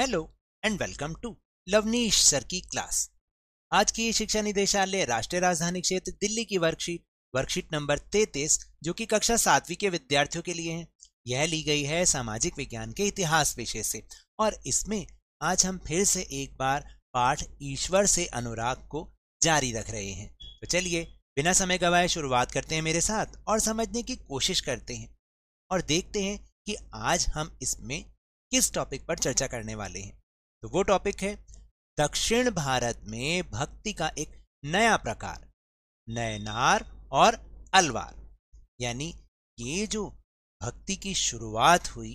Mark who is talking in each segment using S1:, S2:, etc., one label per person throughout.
S1: hello and welcome to Lavneesh sir की class आज की शिक्षा निदेशालय राष्ट्रीय राजधानी क्षेत्र दिल्ली की वर्कशीट वर्कशीट नंबर तेतीस जो कि कक्षा सातवीं के विद्यार्थियों के लिए है यह ली गई है सामाजिक विज्ञान के इतिहास विषय से और इसमें आज हम फिर से एक बार पाठ ईश्वर से अनुराग को जारी रख रहे हैं तो चलिए बिना समय गवाए शुरुआत करते हैं मेरे साथ और समझने की कोशिश करते हैं और देखते हैं कि आज हम इसमें किस टॉपिक पर चर्चा करने वाले हैं तो वो टॉपिक है दक्षिण भारत में भक्ति का एक नया प्रकार नयनार और अलवार यानी ये जो भक्ति की शुरुआत हुई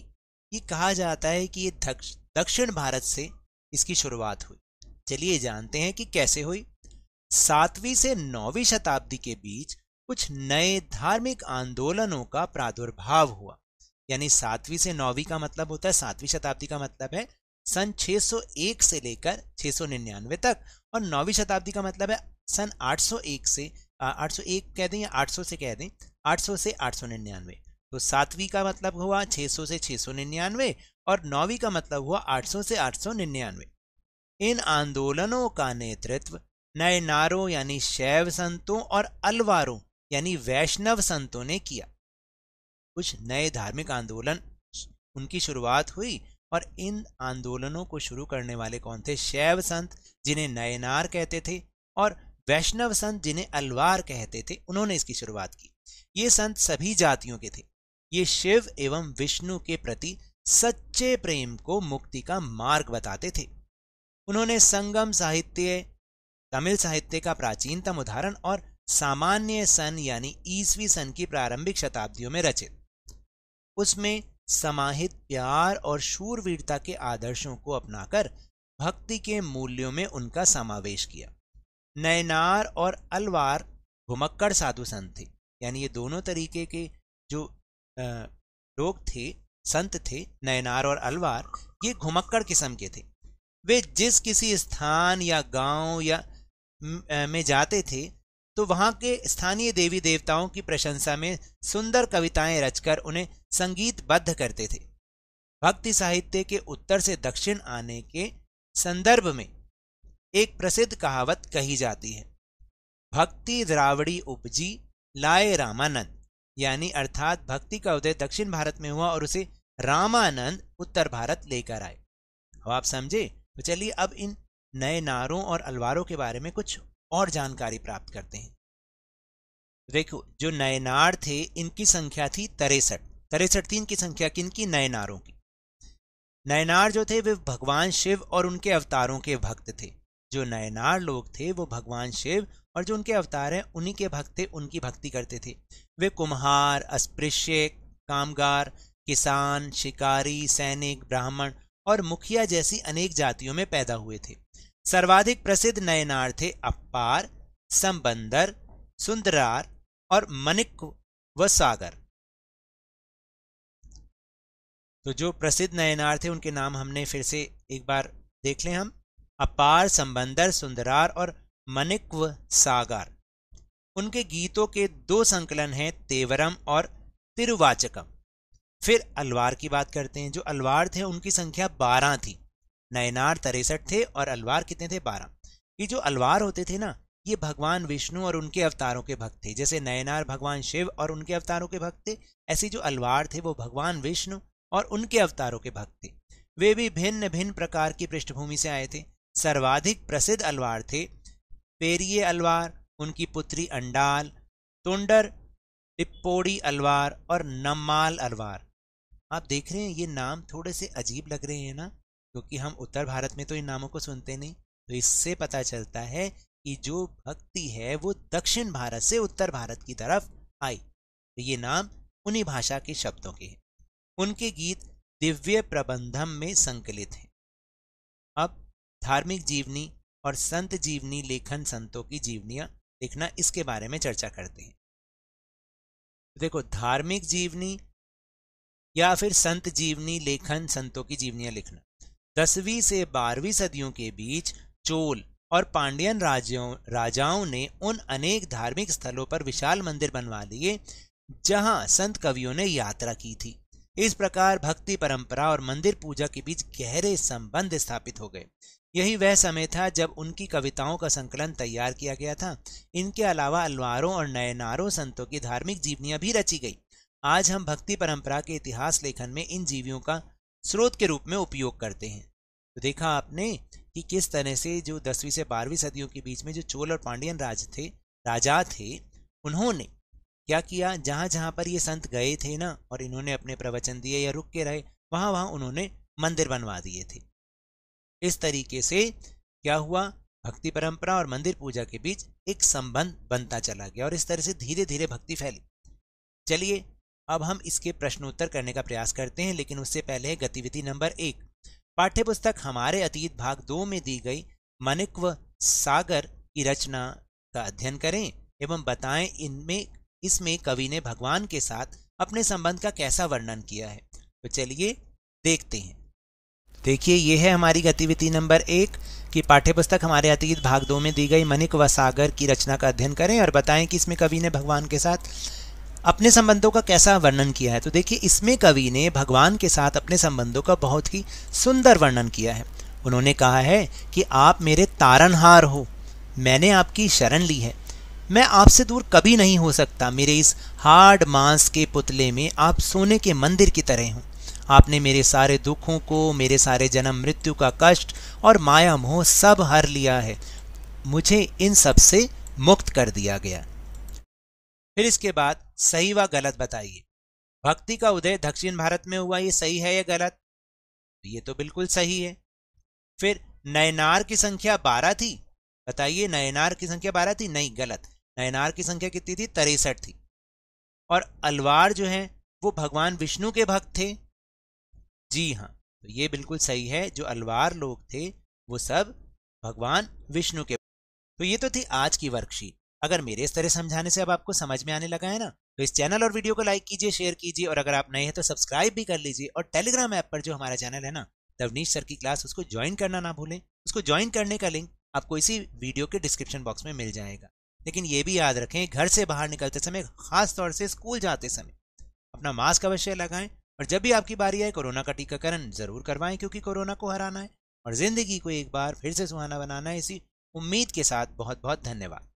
S1: ये कहा जाता है कि ये दक्ष, दक्षिण भारत से इसकी शुरुआत हुई चलिए जानते हैं कि कैसे हुई सातवीं से नौवीं शताब्दी के बीच कुछ नए धार्मिक आंदोलनों का प्रादुर्भाव हुआ यानी सातवीं से नौवीं का मतलब होता है सातवीं शताब्दी का मतलब है सन 601 से लेकर 699 तक और नौवीं शताब्दी का मतलब है सन 801 से 801 कह दें या 800 से कह दें 800 से 899 तो सातवीं का मतलब हुआ 600 से 699 और नौवीं का मतलब हुआ 800 से 899 इन आंदोलनों का नेतृत्व नए नारों यानी शैव संतों और अलवारों यानी वैष्णव संतों ने किया कुछ नए धार्मिक आंदोलन उनकी शुरुआत हुई और इन आंदोलनों को शुरू करने वाले कौन थे शैव संत जिन्हें नयनार कहते थे और वैष्णव संत जिन्हें अलवार कहते थे उन्होंने इसकी शुरुआत की ये संत सभी जातियों के थे ये शिव एवं विष्णु के प्रति सच्चे प्रेम को मुक्ति का मार्ग बताते थे उन्होंने संगम साहित्य तमिल साहित्य का प्राचीनतम उदाहरण और सामान्य सन यानी ईसवी सन की प्रारंभिक शताब्दियों में रचित उसमें समाहित प्यार और शूरवीरता के आदर्शों को अपनाकर भक्ति के मूल्यों में उनका समावेश किया नयनार और अलवार घुमक्कड़ साधु संत थे यानी ये दोनों तरीके के जो लोग थे संत थे नयनार और अलवार ये घुमक्कड़ किस्म के थे वे जिस किसी स्थान या गांव या में जाते थे तो वहाँ के स्थानीय देवी देवताओं की प्रशंसा में सुंदर कविताएं रचकर उन्हें संगीतबद्ध करते थे भक्ति साहित्य के उत्तर से दक्षिण आने के संदर्भ में एक प्रसिद्ध कहावत कही जाती है भक्ति द्रावड़ी उपजी लाए रामानंद यानी अर्थात भक्ति का उदय दक्षिण भारत में हुआ और उसे रामानंद उत्तर भारत लेकर आए अब आप समझे तो चलिए अब इन नए नारों और अलवारों के बारे में कुछ और जानकारी प्राप्त करते हैं देखो जो नए नार थे इनकी संख्या थी तिरसठ तिरसठ तीन की संख्या किन की नयनारों की नयनार जो थे वे भगवान शिव और उनके अवतारों के भक्त थे जो नयनार लोग थे वो भगवान शिव और जो उनके अवतार हैं उन्हीं के भक्त थे उनकी भक्ति करते थे वे कुम्हार अस्पृश्य कामगार किसान शिकारी सैनिक ब्राह्मण और मुखिया जैसी अनेक जातियों में पैदा हुए थे सर्वाधिक प्रसिद्ध नयनार थे अपार संबंदर सुंदरार और मनिक व सागर तो जो प्रसिद्ध नयनार थे उनके नाम हमने फिर से एक बार देख लें हम अपार संबंदर सुंदरार और मनिक्व सागर उनके गीतों के दो संकलन हैं तेवरम और तिरुवाचकम फिर अलवार की बात करते हैं जो अलवार थे उनकी संख्या बारह थी नयनार तिरसठ थे और अलवार कितने थे बारह ये जो अलवार होते थे ना ये भगवान विष्णु और उनके अवतारों के भक्त थे जैसे नयनार भगवान शिव और उनके अवतारों के भक्त थे ऐसे जो अलवार थे वो भगवान विष्णु और उनके अवतारों के भक्त थे वे भी भिन्न भिन्न प्रकार की पृष्ठभूमि से आए थे सर्वाधिक प्रसिद्ध अलवार थे पेरिये अलवार उनकी पुत्री अंडाल तोंडर टिप्पोड़ी अलवार और नमाल अलवार आप देख रहे हैं ये नाम थोड़े से अजीब लग रहे हैं ना क्योंकि हम उत्तर भारत में तो इन नामों को सुनते नहीं तो इससे पता चलता है कि जो भक्ति है वो दक्षिण भारत से उत्तर भारत की तरफ आई तो ये नाम उन्हीं भाषा के शब्दों के हैं उनके गीत दिव्य प्रबंधम में संकलित हैं अब धार्मिक जीवनी और संत जीवनी लेखन संतों की जीवनियां लिखना इसके बारे में चर्चा करते हैं देखो धार्मिक जीवनी या फिर संत जीवनी लेखन संतों की जीवनियां लिखना दसवीं से बारहवीं सदियों के बीच चोल और पांड्यन राज्यों राजाओं ने उन अनेक धार्मिक स्थलों पर विशाल मंदिर बनवा लिए जहां संत कवियों ने यात्रा की थी इस प्रकार भक्ति परंपरा और मंदिर पूजा के बीच गहरे संबंध स्थापित हो गए यही वह समय था जब उनकी कविताओं का संकलन तैयार किया गया था इनके अलावा अलवारों और नयनारों संतों की धार्मिक जीवनियां भी रची गई आज हम भक्ति परंपरा के इतिहास लेखन में इन जीवियों का स्रोत के रूप में उपयोग करते हैं तो देखा आपने कि किस तरह से जो दसवीं से बारहवीं सदियों के बीच में जो चोल और पांडियन राज थे राजा थे उन्होंने क्या किया जहाँ जहाँ पर ये संत गए थे ना और इन्होंने अपने प्रवचन दिए या रुक के रहे वहाँ वहाँ उन्होंने मंदिर बनवा दिए थे इस तरीके से क्या हुआ भक्ति परंपरा और मंदिर पूजा के बीच एक संबंध बनता चला गया और इस तरह से धीरे धीरे भक्ति फैली चलिए अब हम इसके प्रश्नोत्तर करने का प्रयास करते हैं लेकिन उससे पहले गतिविधि नंबर एक पाठ्यपुस्तक हमारे अतीत भाग दो में दी गई मनिक्व सागर की रचना का अध्ययन करें एवं बताएं इनमें इसमें कवि ने भगवान के साथ अपने संबंध का कैसा वर्णन किया है तो चलिए देखते हैं देखिए ये है हमारी गतिविधि नंबर एक कि पाठ्यपुस्तक हमारे अतीत भाग दो में दी गई मनिक व सागर की रचना का अध्ययन करें और बताएं कि इसमें कवि ने भगवान के साथ अपने संबंधों का कैसा वर्णन किया है तो देखिए इसमें कवि ने भगवान के साथ अपने संबंधों का बहुत ही सुंदर वर्णन किया है उन्होंने कहा है कि आप मेरे तारनहार हो मैंने आपकी शरण ली है मैं आपसे दूर कभी नहीं हो सकता मेरे इस हार्ड मांस के पुतले में आप सोने के मंदिर की तरह हूँ आपने मेरे सारे दुखों को मेरे सारे जन्म मृत्यु का कष्ट और माया मोह सब हर लिया है मुझे इन सब से मुक्त कर दिया गया फिर इसके बाद सही व गलत बताइए भक्ति का उदय दक्षिण भारत में हुआ ये सही है या गलत ये तो बिल्कुल सही है फिर नयनार की संख्या बारह थी बताइए नयनार की संख्या बारह थी नहीं गलत नयनार की संख्या कितनी थी तिरसठ थी और अलवार जो है वो भगवान विष्णु के भक्त थे जी हाँ तो ये बिल्कुल सही है जो अलवार लोग थे वो सब भगवान विष्णु के तो ये तो थी आज की वर्कशीट अगर मेरे इस तरह समझाने से अब आपको समझ में आने लगा है ना तो इस चैनल और वीडियो को लाइक कीजिए शेयर कीजिए और अगर आप नए हैं तो सब्सक्राइब भी कर लीजिए और टेलीग्राम ऐप पर जो हमारा चैनल है ना दवनीश सर की क्लास उसको ज्वाइन करना ना भूलें उसको ज्वाइन करने का लिंक आपको इसी वीडियो के डिस्क्रिप्शन बॉक्स में मिल जाएगा लेकिन ये भी याद रखें घर से बाहर निकलते समय खास तौर से स्कूल जाते समय अपना मास्क अवश्य लगाएं और जब भी आपकी बारी आए कोरोना का टीकाकरण जरूर करवाएं क्योंकि कोरोना को हराना है और ज़िंदगी को एक बार फिर से सुहाना बनाना है इसी उम्मीद के साथ बहुत बहुत धन्यवाद